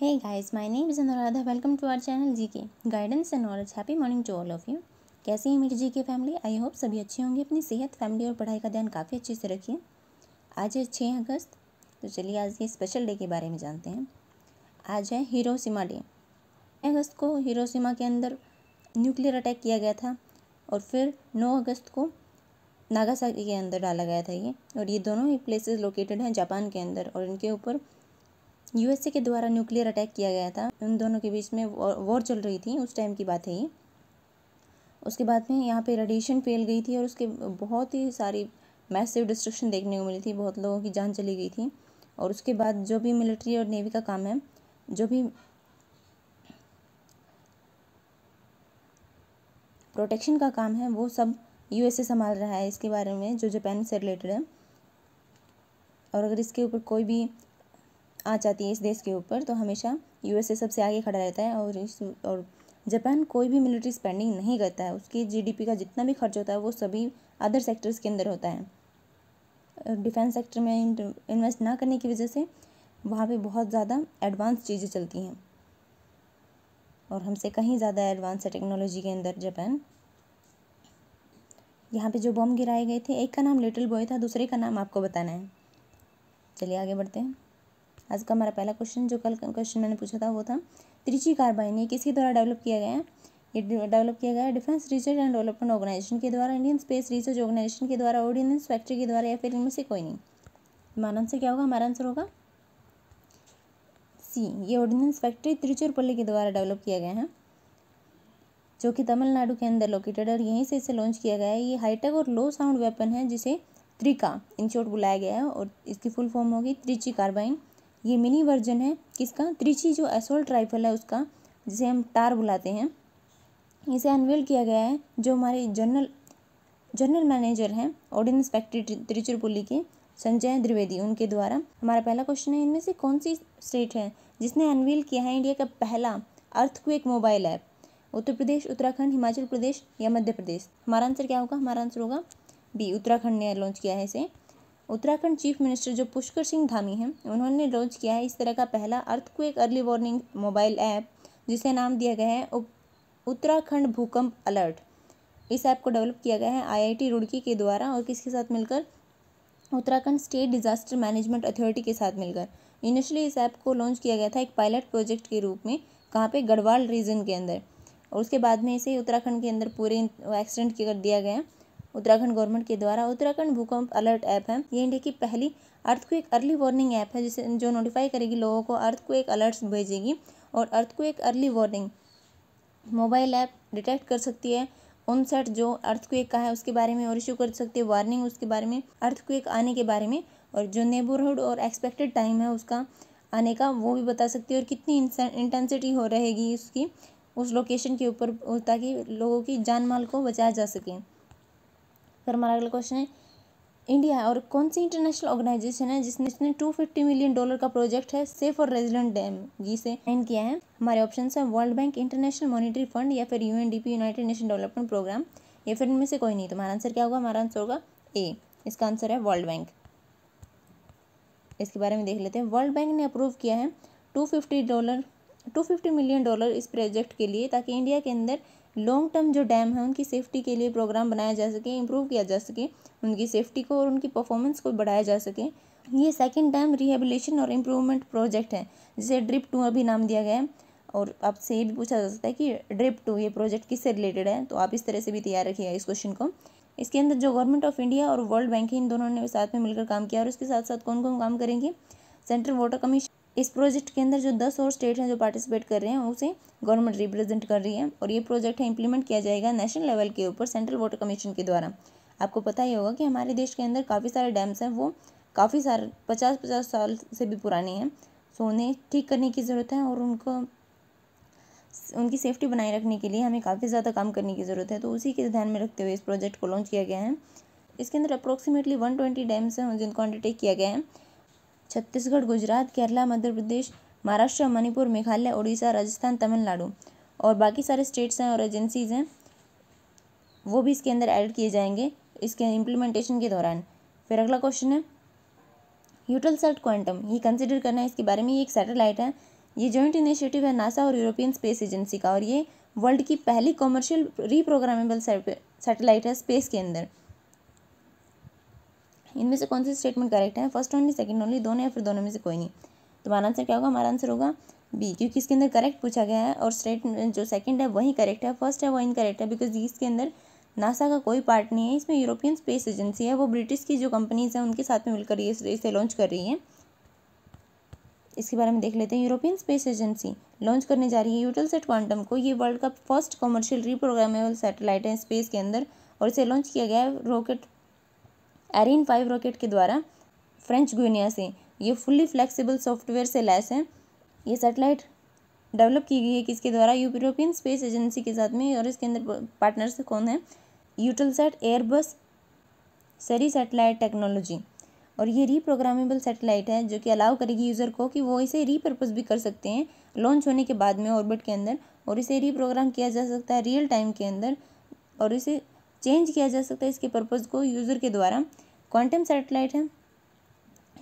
Hey guys, my name is Anuradha. Welcome to our channel GK Guidance and Knowledge. Happy morning to all of you. कैसी है मेरी जी के family I hope सभी अच्छे होंगे अपनी सेहत फैमिली और पढ़ाई का ध्यान काफ़ी अच्छे से रखिए आज है छः अगस्त तो चलिए आज के स्पेशल डे के बारे में जानते हैं आज है हिरोशिमा डे अगस्त को हिरोशिमा के अंदर न्यूक्लियर अटैक किया गया था और फिर नौ अगस्त को नागासाकी के अंदर डाला गया था ये और ये दोनों ही प्लेसेस लोकेटेड हैं जापान के अंदर और इनके ऊपर यूएसए के द्वारा न्यूक्लियर अटैक किया गया था उन दोनों के बीच में वॉर चल रही थी उस टाइम की बात है ये उसके बाद में यहाँ पे रेडिएशन फैल गई थी और उसके बहुत ही सारी मैसिव डिस्ट्रक्शन देखने को मिली थी बहुत लोगों की जान चली गई थी और उसके बाद जो भी मिलिट्री और नेवी का काम है जो भी प्रोटेक्शन का काम है वो सब यूएसए संभाल रहा है इसके बारे में जो जापान से रिलेटेड है और अगर इसके ऊपर कोई भी आ जाती है इस देश के ऊपर तो हमेशा यूएसए सबसे आगे खड़ा रहता है और इस और जापान कोई भी मिलिट्री स्पेंडिंग नहीं करता है उसकी जीडीपी का जितना भी खर्च होता है वो सभी अदर सेक्टर्स के अंदर होता है डिफेंस सेक्टर में इन्वेस्ट ना करने की वजह से वहाँ पे बहुत ज़्यादा एडवांस चीज़ें चलती हैं और हमसे कहीं ज़्यादा एडवांस है टेक्नोलॉजी के अंदर जापान यहाँ पे जो बम गिराए गए थे एक का नाम लिटिल बॉय था दूसरे का नाम आपको बताना है चलिए आगे बढ़ते हैं आज का हमारा पहला क्वेश्चन जो कल क्वेश्चन मैंने पूछा था वो था त्रिची कार्बाइन ये किसके द्वारा डेवलप किया गया है ये डेवलप किया गया है defence research and development organisation के द्वारा इंडियन स्पेस रिसर्च ऑर्गेनाइजेशन के द्वारा और इंडियन फैक्ट्री के द्वारा या फिर इनमें से कोई नहीं हमारा आंसर क्या होगा हमारा आंसर होगा सी ये ऑर्डिनेंस फैक्ट्री त्रिचुरपल्ली के द्वारा डेवलप किया गया है जो कि तमिलनाडु के अंदर लोकेटेड और यहीं से इसे लॉन्च किया गया है ये हाईटेक और लो साउंड वेपन है जिसे त्रिका इन शॉर्ट बुलाया गया है और इसकी फुल फॉर्म होगी त्रिची कार्बाइन ये मिनी वर्जन है किसका त्रिची जो असोल्ट राइफल है उसका जिसे हम टार बुलाते हैं इसे अनवेल किया गया है जो हमारे जनरल जनरल मैनेजर हैं ऑर्डिनेंस इंस्पेक्टर त्रिचुरपुली के संजय द्विवेदी उनके द्वारा हमारा पहला क्वेश्चन है इनमें से कौन सी स्टेट है जिसने अनवील किया है इंडिया का पहला earthquake mobile app Uttar Pradesh Uttarakhand Himachal Pradesh या मध्य प्रदेश हमारा आंसर क्या होगा हमारा आंसर होगा बी उत्तराखंड ने लॉन्च किया है इसे उत्तराखंड चीफ मिनिस्टर जो पुष्कर सिंह धामी हैं उन्होंने लॉन्च किया है इस तरह का पहला अर्थ earthquake early warning mobile app जिसे नाम दिया गया है उत्तराखंड भूकंप अलर्ट इस ऐप को डेवलप किया गया है आईआईटी रुड़की के द्वारा और किसके साथ मिलकर Uttarakhand state disaster management authority के साथ मिलकर इनिशियली इस ऐप को लॉन्च किया गया था एक पायलट प्रोजेक्ट के रूप में कहाँ पे गढ़वाल रीजन के अंदर और उसके बाद में इसे उत्तराखंड के अंदर पूरे एक्सटेंड कर दिया गया उत्तराखंड गवर्नमेंट के द्वारा उत्तराखंड भूकंप अलर्ट ऐप है ये इंडिया की पहली अर्थ एक अर्ली वार्निंग ऐप है जिसे जो नोटिफाई करेगी लोगों को अर्थ एक अलर्ट्स भेजेगी और earthquake early warning mobile app detect कर सकती है उनसठ जो अर्थक्वेक का है उसके बारे में और इशू कर सकती है वार्निंग उसके बारे में अर्थक्वेक आने के बारे में और जो नेबरहुड और एक्सपेक्टेड टाइम है उसका आने का वो भी बता सकती है और कितनी इंटेंसिटी हो रहेगी उसकी उस लोकेशन के ऊपर ताकि लोगों की जान माल को बचाया जा सके फिर हमारा अगला क्वेश्चन है इंडिया और कौन सी इंटरनेशनल ऑर्गेनाइजेशन है जिसने इसने टू फिफ्टी मिलियन डॉलर का प्रोजेक्ट है सेफ और रेजिडेंट डैम जी से साइन किया है हमारे ऑप्शन है World Bank International Monetary Fund या फिर U United Nation Development Programme या फिर इनमें से कोई नहीं तो हमारा आंसर क्या होगा हमारा आंसर होगा ए इसका आंसर है वर्ल्ड बैंक इसके बारे में देख लेते हैं वर्ल्ड बैंक ने अप्रूव किया है two dollar two million dollar इस प्रोजेक्ट के लिए ताकि इंडिया के अंदर लॉन्ग टर्म जो डैम है उनकी सेफ्टी के लिए प्रोग्राम बनाया जा सके इम्प्रूव किया जा सके उनकी सेफ्टी को और उनकी परफॉर्मेंस को बढ़ाया जा सके ये सेकेंड डैम रिहेबिलेशन और इम्प्रूवमेंट प्रोजेक्ट है जिसे ड्रिप टू अभी नाम दिया गया है और आपसे ये भी पूछा जा सकता है कि ड्रिप टू ये प्रोजेक्ट किससे रिलेटेड है तो आप इस तरह से भी तैयार रखिएगा इस क्वेश्चन को इसके अंदर जो गवर्नमेंट ऑफ इंडिया और वर्ल्ड बैंक है इन दोनों ने साथ में मिलकर काम किया और इसके साथ साथ कौन कौन काम करेंगे सेंट्रल वाटर कमीशन इस प्रोजेक्ट के अंदर जो दस और स्टेट हैं जो पार्टिसिपेट कर रहे हैं उसे गवर्नमेंट रिप्रेजेंट कर रही है और ये प्रोजेक्ट है इंप्लीमेंट किया जाएगा नेशनल लेवल के ऊपर सेंट्रल वाटर कमीशन के द्वारा आपको पता ही होगा कि हमारे देश के अंदर काफ़ी सारे डैम्स हैं वो काफ़ी सारे पचास पचास साल से भी पुराने हैं सो उन्हें ठीक करने की ज़रूरत है और उनको उनकी सेफ्टी बनाए रखने के लिए हमें काफ़ी ज़्यादा काम करने की ज़रूरत है तो उसी के ध्यान में रखते हुए इस प्रोजेक्ट को लॉन्च किया गया है इसके अंदर अप्रोक्सीमेटली वन ट्वेंटी डैम्स हैं जिनको अंडरटेक किया गया है छत्तीसगढ़ गुजरात केरला मध्य प्रदेश महाराष्ट्र मणिपुर मेघालय उड़ीसा राजस्थान तमिलनाडु और बाकी सारे स्टेट्स हैं और एजेंसीज़ हैं वो भी इसके अंदर ऐड किए जाएंगे इसके इम्प्लीमेंटेशन के दौरान फिर अगला क्वेश्चन है यूटल सेट क्वांटम ये कंसिडर करना है इसके बारे में ये एक सैटेलाइट है ये जॉइंट इनिशिएटिव है नासा और यूरोपियन स्पेस एजेंसी का और ये वर्ल्ड की पहली कॉमर्शियल रीप्रोग्रामेबल सैटेलाइट है स्पेस के अंदर इनमें से कौन सी स्टेटमेंट करेक्ट है फर्स्ट ओनली सेकेंड ओनली दोनों या फिर दोनों में से कोई नहीं तो हमारा आंसर क्या होगा हमारा आंसर होगा बी क्योंकि इसके अंदर करेक्ट पूछा गया है और स्टेट जो सेकंड है वही करेक्ट है फर्स्ट है वो इनकरेक्ट है बिकॉज इसके अंदर नासा का कोई पार्ट नहीं है इसमें यूरोपियन स्पेस एजेंसी है वो ब्रिटिश की जो कंपनीज हैं उनके साथ में मिलकर ये इसे लॉन्च कर रही है इसके बारे में देख लेते हैं यूरोपियन स्पेस एजेंसी लॉन्च करने जा रही है यूटल सेट क्वांटम को ये वर्ल्ड का फर्स्ट कमर्शियल रिप्रोग्रामेबल सैटेलाइट है स्पेस के अंदर और इसे लॉन्च किया गया है रॉकेट एरिन फाइव रॉकेट के द्वारा फ्रेंच गुनिया से ये फुल्ली फ्लेक्सिबल सॉफ्टवेयर से लैस है ये सैटेलाइट डेवलप की गई है किसके द्वारा यूरोपियन स्पेस एजेंसी के साथ में और इसके अंदर पार्टनर्स कौन है Eutelsat Airbus Surrey Satellite Technology और ये रीप्रोग्रामेबल सैटेलाइट है जो कि अलाउ करेगी यूज़र को कि वो इसे रीपर्पज़ भी कर सकते हैं लॉन्च होने के बाद में ऑर्बिट के अंदर और इसे रीप्रोग्राम किया जा सकता है रियल टाइम के अंदर और इसे चेंज किया जा सकता है इसके पर्पज़ को यूज़र के द्वारा क्वांटम सेटेलाइट है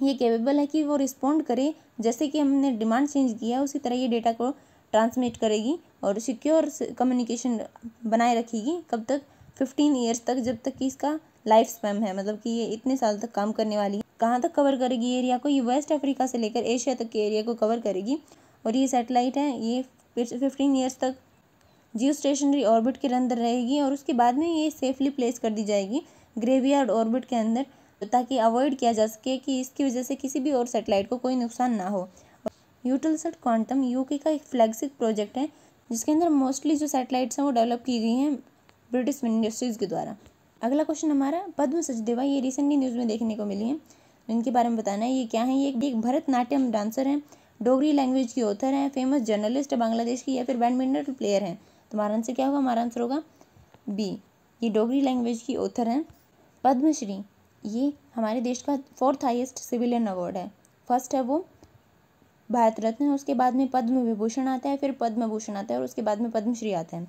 ये केपेबल है कि वो रिस्पॉन्ड करे जैसे कि हमने डिमांड चेंज किया उसी तरह ये डेटा को ट्रांसमिट करेगी और सिक्योर कम्युनिकेशन बनाए रखेगी कब तक फिफ्टीन ईयर्स तक जब तक कि इसका लाइफ स्पैम है मतलब कि ये इतने साल तक काम करने वाली है कहाँ तक कवर करेगी एरिया को ये वेस्ट अफ्रीका से लेकर एशिया तक के एरिया को कवर करेगी और ये सेटेलाइट है ये फिफ्टीन ईयर्स तक जियो स्टेशनरी ऑर्बिट के अंदर रहेगी और उसके बाद में ये सेफली प्लेस कर दी जाएगी ग्रेवियार्ड ऑर्बिट के अंदर ताकि अवॉइड किया जा सके कि इसकी वजह से किसी भी और सेटेलाइट को कोई नुकसान ना हो यूटलसेट क्वांटम यूके का एक फ्लैगशिप प्रोजेक्ट है जिसके अंदर मोस्टली जो सेटेलाइट्स हैं वो डेवलप की गई हैं ब्रिटिश इंडस्ट्रीज़ के द्वारा अगला क्वेश्चन हमारा पद्म सचदेवा ये रिसेंटली न्यूज़ में देखने को मिली है इनके बारे में बताना है ये क्या है ये एक भरतनाट्यम डांसर हैं डोगरी लैंग्वेज की ऑथर हैं फेमस जर्नलिस्ट बांग्लादेश की या फिर बैडमिंटन प्लेयर हैं तुम्हारा आंसर क्या होगा हमारा आंसर होगा बी ये डोगरी लैंग्वेज की ऑथर हैं पद्मश्री ये हमारे देश का फोर्थ हाईएस्ट सिविलियन अवार्ड है फर्स्ट है वो भारत रत्न है उसके बाद में पद्म विभूषण आता है फिर पद्म भूषण आता है और उसके बाद में पद्मश्री आता है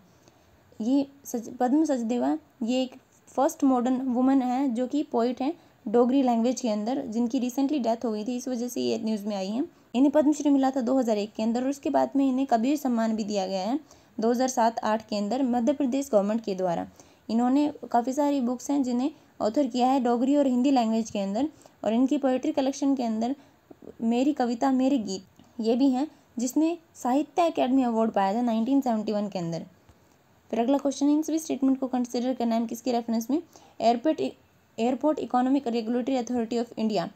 ये सच पद्म सचदेवा ये एक फर्स्ट मॉडर्न वुमन है जो कि पोइट हैं डोगरी लैंग्वेज के अंदर जिनकी रिसेंटली डेथ हो गई थी इस वजह से ये न्यूज़ में आई हैं इन्हें पद्मश्री मिला था दो के अंदर और उसके बाद में इन्हें कबीर सम्मान भी दिया गया है 2007 आठ के अंदर मध्य प्रदेश गवर्नमेंट के द्वारा इन्होंने काफ़ी सारी बुक्स हैं जिन्हें ऑथर किया है डोगरी और हिंदी लैंग्वेज के अंदर और इनकी पोइट्री कलेक्शन के अंदर मेरी कविता मेरे गीत ये भी हैं जिसने साहित्य अकेडमी अवार्ड पाया था वन के अंदर फिर अगला क्वेश्चन इन सभी स्टेटमेंट को कंसिडर करना है किसके रेफरेंस में airport airport economic regulatory authority of India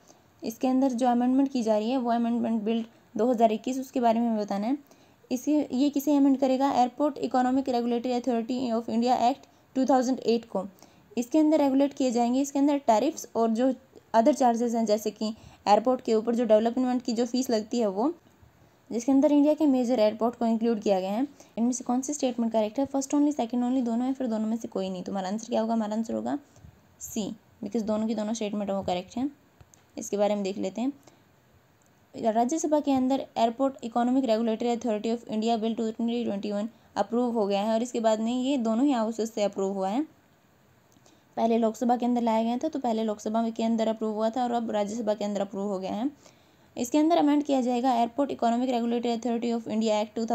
इसके अंदर जो अमेंडमेंट की जा रही है वो अमेंडमेंट बिल 2021 उसके बारे में बताना है इसी ये किसे अमेंड करेगा airport economic regulatory authority of India act 2008 को इसके अंदर रेगुलेट किए जाएंगे इसके अंदर टैरिफ्स और जो अदर चार्जेस हैं जैसे कि एयरपोर्ट के ऊपर जो डेवलपमेंट की जो फीस लगती है वो जिसके अंदर इंडिया के मेजर एयरपोर्ट को इंक्लूड किया गया है इनमें से कौन से स्टेटमेंट करेक्ट है फर्स्ट ओनली सेकेंड ओनली दोनों है फिर दोनों में से कोई नहीं तो हमारा आंसर क्या होगा हमारा आंसर होगा सी बिकॉज दोनों की दोनों स्टेटमेंट वो करेक्ट हैं इसके बारे में देख लेते हैं राज्यसभा के अंदर airport economic regulatory authority of India bill two twenty one approve हो गया है और इसके बाद में ये दोनों ही हाउसेस से अप्रूव हुआ है पहले लोकसभा के अंदर लाया गया था तो पहले लोकसभा के अंदर अप्रूव हुआ था और अब राज्यसभा के अंदर अप्रूव हो गया है इसके अंदर अमेंड किया जाएगा airport economic regulatory authority of India act two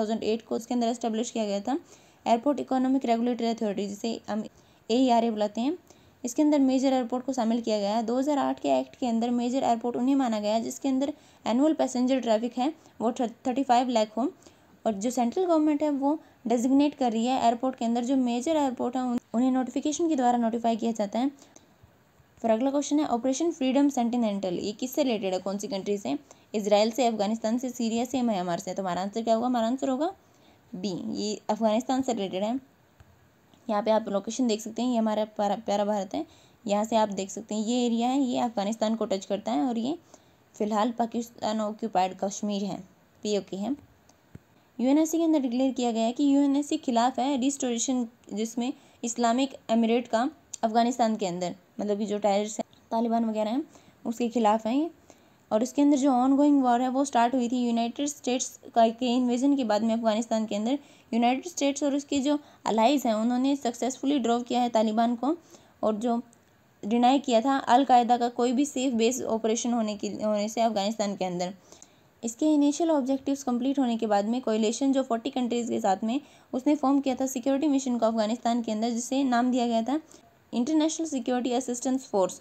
को उसके अंदर इस्टेब्लिश किया गया था एयरपोर्ट इकोनॉमिक रेगुलेटरी अथॉरिटी जिसे हम ए e बुलाते हैं इसके अंदर मेजर एयरपोर्ट को शामिल किया गया है 2008 के एक्ट के अंदर मेजर एयरपोर्ट उन्हें माना गया जिसके अंदर एनुअल पैसेंजर ट्रैफिक है वो थर्टी फाइव लाख हो और जो सेंट्रल गवर्नमेंट है वो डेजिग्नेट कर रही है एयरपोर्ट के अंदर जो मेजर एयरपोर्ट है उन्हें नोटिफिकेशन के द्वारा नोटिफाई किया जाता है फिर अगला क्वेश्चन है ऑपरेशन फ्रीडम सेंटिनेंटल ये किससे रिलेटेड है कौन सी कंट्री से इसराइल से अफगानिस्तान से सीरिया से म्यांमार से तो हमारा आंसर क्या होगा हमारा आंसर होगा बी ये अफगानिस्तान से रिलेटेड है यहाँ पे आप लोकेशन देख सकते हैं ये हमारा प्यारा भारत है यहाँ से आप देख सकते हैं ये एरिया है ये अफ़गानिस्तान को टच करता है और ये फ़िलहाल पाकिस्तान ऑक्यूपाइड कश्मीर है पी के है सी के अंदर डिक्लेयर किया गया है कि सी खिलाफ है रिस्टोरेशन जिसमें इस्लामिक एमिरेट का अफ़गानिस्तान के अंदर मतलब कि जो टायर्स हैं तालिबान वगैरह हैं उसके खिलाफ हैं ये और इसके अंदर जो ऑन गोइंग वॉर है वो स्टार्ट हुई थी यूनाइटेड स्टेट्स का के इन्वेजन के बाद में अफगानिस्तान के अंदर यूनाइटेड स्टेट्स और उसके जो अलाइज हैं उन्होंने सक्सेसफुली ड्रॉ किया है तालिबान को और जो डिनाई किया था अलकायदा का कोई भी सेफ बेस ऑपरेशन होने की होने से अफगानिस्तान के अंदर इसके इनिशियल ऑब्जेक्टिव्स कंप्लीट होने के बाद में कोयलेशन जो फोर्टी कंट्रीज़ के साथ में उसने फॉर्म किया था सिक्योरिटी मिशन को अफगानिस्तान के अंदर जिसे नाम दिया गया था international security assistance force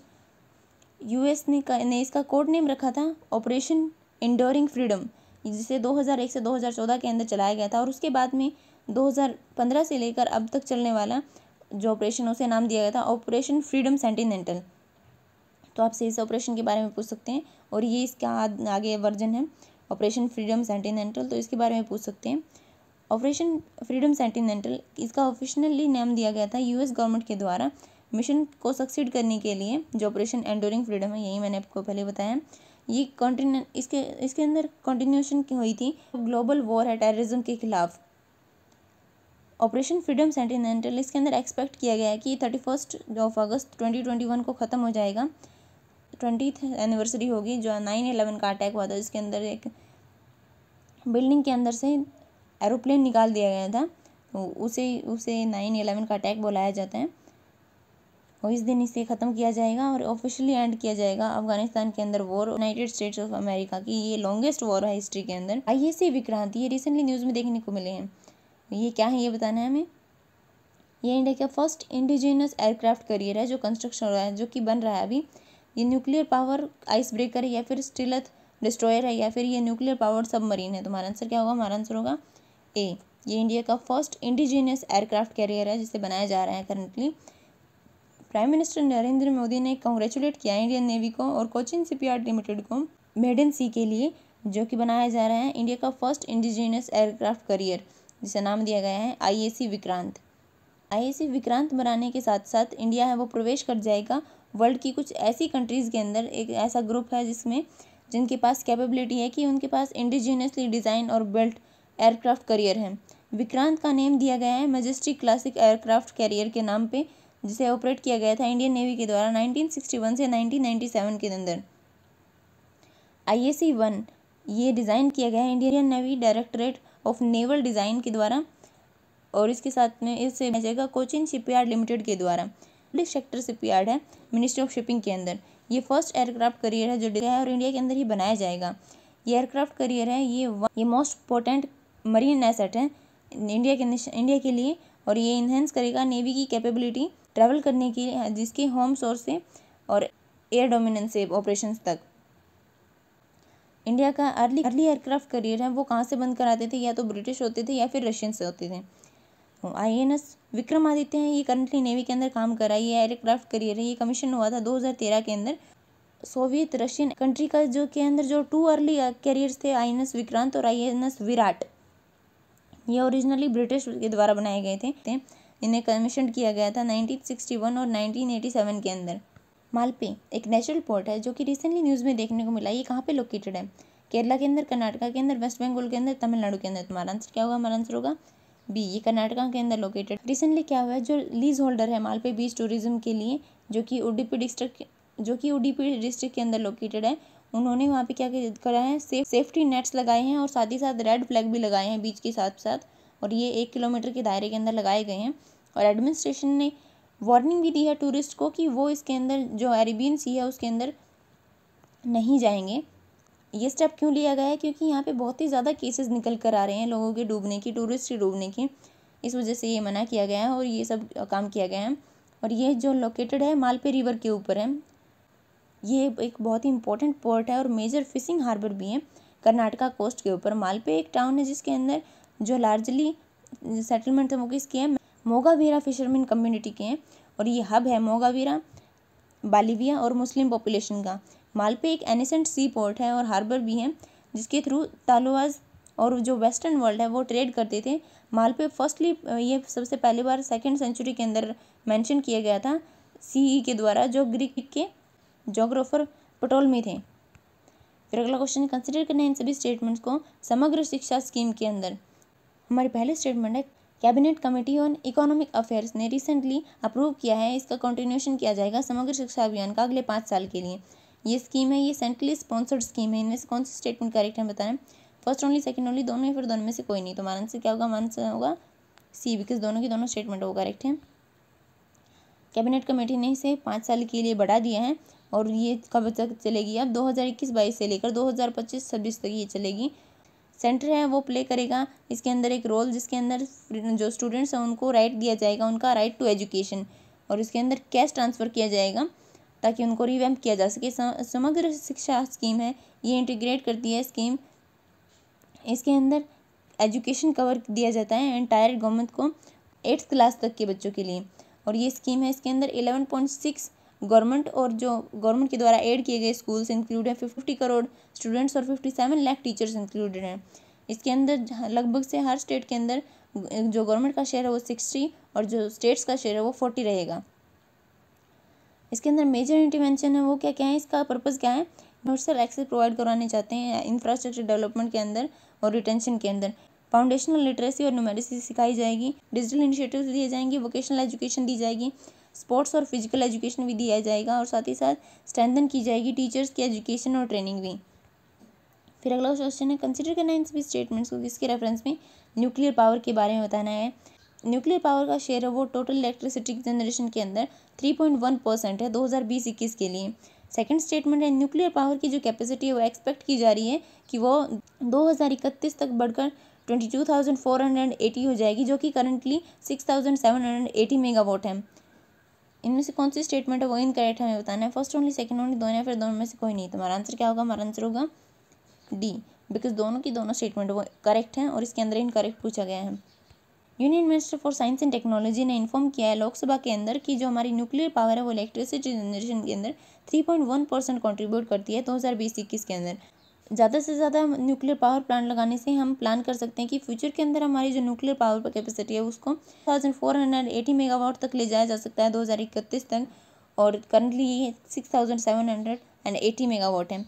US ने ने इसका कोड नेम रखा था ऑपरेशन इंडोरिंग फ्रीडम जिसे 2001 से 2014 के अंदर चलाया गया था और उसके बाद में 2015 से लेकर अब तक चलने वाला जो ऑपरेशन उसे नाम दिया गया था ऑपरेशन फ्रीडम सेंटिनेंटल तो आपसे इस ऑपरेशन के बारे में पूछ सकते हैं और ये इसका आगे वर्जन है ऑपरेशन फ्रीडम सेंटिनेंटल तो इसके बारे में पूछ सकते हैं ऑपरेशन फ्रीडम सेंटिनेंटल इसका ऑफिशियली नाम दिया गया था यूएस गवर्नमेंट के द्वारा मिशन को सक्सीड करने के लिए जो ऑपरेशन एंडोरिंग फ्रीडम है यही मैंने आपको पहले बताया ये कॉन्टिन्यू इसके इसके अंदर कॉन्टिन्यूशन हुई थी ग्लोबल वॉर है टेररिज्म के खिलाफ ऑपरेशन फ्रीडम सेंटिनेंटल इसके अंदर एक्सपेक्ट किया गया है कि thirty first of August twenty twenty one को ख़त्म हो जाएगा ट्वेंटी एनिवर्सरी होगी जो नाइन एलेवन का अटैक हुआ था जिसके अंदर एक बिल्डिंग के अंदर से एरोप्लेन निकाल दिया गया था उसे उसे नाइन एलेवन का अटैक बुलाया जाता है और इस दिन इसे ख़त्म किया जाएगा और ऑफिशियली एंड किया जाएगा अफगानिस्तान के अंदर war United States of America की ये लॉन्गेस्ट वॉर है हिस्ट्री के अंदर आई एस विक्रांति ये रिसेंटली न्यूज़ में देखने को मिले हैं ये क्या है ये बताना है हमें ये इंडिया का फर्स्ट इंडिजिनस एयरक्राफ्ट करियर है जो कंस्ट्रक्शन हो रहा है जो कि बन रहा है अभी ये न्यूक्लियर पावर आइस ब्रेकर है या फिर स्टिलथ डिस्ट्रॉयर है या फिर ये न्यूक्लियर पावर सबमरीन है तुम्हारा आंसर क्या होगा हमारा आंसर होगा ए ये इंडिया का फर्स्ट इंडिजीनियस एयरक्राफ्ट कैरियर है जिसे बनाया जा रहा है currently prime minister Narendra Modi ने कॉन्ग्रेचुलेट किया इंडियन नेवी को और कोचिन शिपयार्ड लिमिटेड को मेडन सी के लिए जो कि बनाया जा रहा है इंडिया का फर्स्ट इंडिजीनियस एयरक्राफ्ट करियर जिसे नाम दिया गया है आईएसी विक्रांत आईएसी विक्रांत बनाने के साथ साथ इंडिया है वो प्रवेश कर जाएगा वर्ल्ड की कुछ ऐसी कंट्रीज़ के अंदर एक ऐसा ग्रुप है जिसमें जिनके पास कैपेबिलिटी है कि उनके पास इंडिजीनियसली डिज़ाइन और बिल्ट एयरक्राफ्ट करियर है विक्रांत का नेम दिया गया है मजेस्टिक क्लासिक एयरक्राफ्ट कैरियर के नाम पर जिसे ऑपरेट किया गया था इंडियन नेवी के द्वारा 1961 से 1997 के अंदर आई सी वन ये डिज़ाइन किया गया है Indian navy directorate of naval design के द्वारा और इसके साथ में इसे जगह कोचिन शिपयार्ड लिमिटेड के द्वारा पब्लिक सेक्टर शिपयार्ड है मिनिस्ट्री ऑफ शिपिंग के अंदर ये फर्स्ट एयरक्राफ्ट करियर है जो है और इंडिया के अंदर ही बनाया जाएगा ये एयरक्राफ्ट करियर है ये ये मोस्ट इंपॉर्टेंट मरीन एसेट है इंडिया के इंडिया के लिए और ये इन्हेंस करेगा नेवी की कैपेबिलिटी ट्रैवल करने की जिसके होम सोर्स हैं और एयर डोमिनेंस से ऑपरेशन तक इंडिया का अर्ली अर्ली एयरक्राफ्ट करियर है वो कहाँ से बंद कराते थे या तो ब्रिटिश होते थे या फिर रशियन से होते थे आई एन एस विक्रमादित्य हैं ये करंटली नेवी के अंदर काम कर रहा है ये एयरक्राफ्ट करियर है ये कमीशन हुआ था 2013 के अंदर सोवियत रशियन कंट्री का जो के अंदर जो टू अर्ली कैरियर्स थे आई एन एस विक्रांत और आई एन एस विराट ये ओरिजिनली ब्रिटिश के द्वारा बनाए गए थे, थे इन्हें कमीशन किया गया था 1961 और 1987 के अंदर मालपे एक नेचुरल पोर्ट है जो कि रिसेंटली न्यूज़ में देखने को मिला ये कहाँ पे लोकेटेड है केरला के अंदर कर्नाटका के अंदर वेस्ट बंगाल के अंदर तमिलनाडु के अंदर तुम्हारा आंसर क्या होगा हमारा आंसर होगा बी ये कर्नाटका के अंदर लोकेटेड रिसेंटली क्या हुआ है जो लीज होल्डर है मालपे बीच टूरिज्म के लिए जो कि उडीपी डिस्ट्रिक्ट जो कि उडीपी डिस्ट्रिक्ट के अंदर लोकेटेड है उन्होंने वहाँ पे क्या करा है सेफ, सेफ्टी नेट्स लगाए हैं और साथ ही साथ रेड फ्लैग भी लगाए हैं बीच के साथ साथ और ये एक किलोमीटर के दायरे के अंदर लगाए गए हैं और एडमिनिस्ट्रेशन ने वार्निंग भी दी है टूरिस्ट को कि वो इसके अंदर जो अरेबियन सी है उसके अंदर नहीं जाएंगे ये स्टेप क्यों लिया गया है क्योंकि यहाँ पे बहुत ही ज़्यादा केसेस निकल कर आ रहे हैं लोगों के डूबने की टूरिस्ट के डूबने की इस वजह से ये मना किया गया है और ये सब काम किया गया है और ये जो लोकेटेड है मालपे रिवर के ऊपर है ये एक बहुत ही इंपॉर्टेंट पोर्ट है और मेजर फिशिंग हार्बर भी है कर्नाटका कोस्ट के ऊपर मालपे एक टाउन है जिसके अंदर जो लार्जली सेटलमेंट थे वो किसके हैं मोगावीरा फिशरमैन कम्युनिटी के हैं और ये हब है मोगावीरा बालिविया और मुस्लिम पॉपुलेशन का मालपे एक एनिसेंट सी पोर्ट है और हार्बर भी है जिसके थ्रू तालोवाज और जो वेस्टर्न वर्ल्ड है वो ट्रेड करते थे मालपे फर्स्टली ये सबसे पहली बार सेकेंड सेंचुरी के अंदर मैंशन किया गया था सी e के द्वारा जो ग्रीक के जोग्राफर पटोल में थे फिर अगला क्वेश्चन कंसिडर करना है इन सभी स्टेटमेंट्स को समग्र शिक्षा स्कीम के अंदर हमारी पहले स्टेटमेंट है cabinet committee on economic affairs ने रिसेंटली अप्रूव किया है इसका कंटिन्यूशन किया जाएगा समग्र शिक्षा अभियान का अगले पाँच साल के लिए ये स्कीम है ये सेंट्रली स्पॉन्सर्ड स्कीम है इनमें से कौन सी स्टेटमेंट करेक्ट है बताएं फर्स्ट ओनली सेकंड ओनली दोनों या फिर दोनों में से कोई नहीं तो हमारा आंसर क्या होगा मानस होगा सी बिकॉज दोनों की दोनों स्टेटमेंट वो करेक्ट हैं कैबिनेट कमेटी ने इसे पाँच साल के लिए बढ़ा दिया है और ये कब तक चलेगी अब दो हज़ार से लेकर 2025-26 तक ये चलेगी सेंटर है वो प्ले करेगा इसके अंदर एक रोल जिसके अंदर जो स्टूडेंट्स हैं उनको राइट दिया जाएगा उनका राइट टू एजुकेशन और इसके अंदर कैश ट्रांसफ़र किया जाएगा ताकि उनको रिवैम्प किया जा सके समग्र शिक्षा स्कीम है ये इंटीग्रेट करती है स्कीम इसके अंदर एजुकेशन कवर दिया जाता है एंटायर गवर्नमेंट को एट्थ क्लास तक के बच्चों के लिए और ये स्कीम है इसके अंदर एलेवन पॉइंट सिक्स गवर्नमेंट और जो गवर्नमेंट के द्वारा एड किए गए स्कूल्स इंक्लूड हैं फिफ्टी करोड़ स्टूडेंट्स और fifty seven lakh teachers included हैं इसके अंदर लगभग से हर स्टेट के अंदर जो गवर्नमेंट का शेयर है वो सिक्सटी और जो स्टेट्स का शेयर है वो फोर्टी रहेगा इसके अंदर मेजर इंटरवेंशन है वो क्या क्या है इसका पर्पज़ क्या है यूनिवर्सल एक्सेस प्रोवाइड करवाने चाहते हैं इंफ्रास्ट्रक्चर डेवलपमेंट के अंदर और रिटेंशन के अंदर फाउंडेशनल लिटरेसी और न्यूमेरिसी सिखाई जाएगी डिजिटल इनिशिएटिव्स दिए जाएंगे वोकेशनल एजुकेशन दी जाएगी स्पोर्ट्स और फिजिकल एजुकेशन भी दिया जाएगा और साथ ही साथ स्ट्रेंथन की जाएगी टीचर्स की एजुकेशन और ट्रेनिंग भी फिर अगला क्वेश्चन है कंसिडर करना है इन सभी स्टेटमेंट्स को किसके रेफरेंस में न्यूक्लियर पावर के बारे में बताना है न्यूक्लियर पावर का शेयर है वो टोटल इलेक्ट्रिसिटी जनरेशन के अंदर थ्री पॉइंट वन परसेंट है दो हज़ार बीस इक्कीस के लिए सेकंड स्टेटमेंट है न्यूक्लियर पावर की जो कैपेसिटी है वो एक्सपेक्ट की जा रही है कि वो दो हज़ार इकतीस तक बढ़कर twenty two thousand four hundred eighty हो जाएगी जो कि currently six thousand seven hundred eighty megawatt है इनमें से कौन सी स्टेटमेंट है वो इनकरेक्ट हमें बताना है फर्स्ट ओनली सेकेंड ओनली दोनों या फिर दोनों में से कोई नहीं तो हमारा आंसर क्या होगा हमारा आंसर होगा डी बिकॉज दोनों की दोनों स्टेटमेंट वो करेक्ट हैं और इसके अंदर इनकरेक्ट पूछा गया है union minister for science and technology ने इन्फॉर्म किया है लोकसभा के अंदर कि जो हमारी न्यूक्लियर पावर है वो इलेक्ट्रिसिटी जनरेशन के अंदर three point one percent contribute करती है दो हज़ार बीस इक्कीस के अंदर ज़्यादा से ज़्यादा न्यूक्लियर पावर प्लांट लगाने से हम प्लान कर सकते हैं कि फ्यूचर के अंदर हमारी जो न्यूक्लियर पावर कैपेसिटी है उसको thousand four hundred eighty megawatt तक ले जाया जा सकता है दो हज़ार इकतीस तक और करंटली ये six thousand seven hundred and eighty megawatt है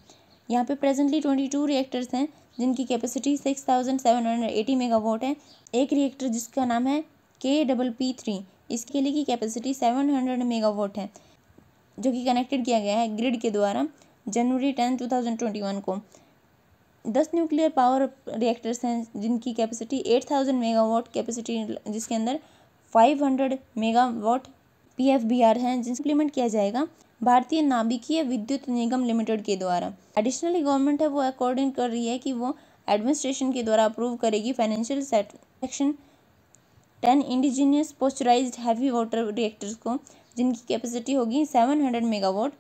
यहाँ पे प्रेजेंटली ट्वेंटी टू रिएक्टर्स हैं जिनकी capacity six thousand seven hundred eighty megawatt है एक रिएक्टर जिसका नाम है के डबल पी थ्री इसके लिए की कैपेसिटी सेवन हंड्रेड मेगावाट है जो कि कनेक्टेड किया गया है ग्रिड के द्वारा January ten two thousand twenty one को दस न्यूक्लियर पावर रिएक्टर्स हैं जिनकी capacity eight thousand megawatt capacity जिसके अंदर five hundred megawatt P F B R हैं जिस इम्प्लीमेंट किया जाएगा भारतीय नाभिकीय विद्युत निगम लिमिटेड के द्वारा एडिशनली गवर्नमेंट है वो अकॉर्डिंग कर रही है कि वो एडमिनिस्ट्रेशन के द्वारा अप्रूव करेगी financial section ten indigenous pressurised heavy water reactors को जिनकी कैपेसिटी होगी सेवन हंड्रेड मेगावाट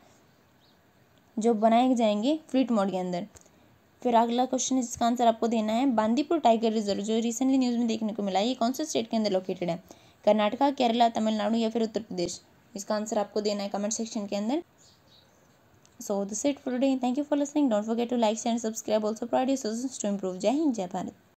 जो बनाए जाएंगे फ्लीट मोड के अंदर फिर अगला क्वेश्चन है जिसका आंसर आपको देना है बांदीपुर टाइगर रिजर्व जो रिसेंटली न्यूज़ में देखने को मिला है ये कौन से स्टेट के अंदर लोकेटेड है कर्नाटका केरला तमिलनाडु या फिर उत्तर प्रदेश इसका आंसर आपको देना है कमेंट सेक्शन के अंदर so this it for today thank you for listening don't forget to like and subscribe also produce to improve जय हिंद जय भारत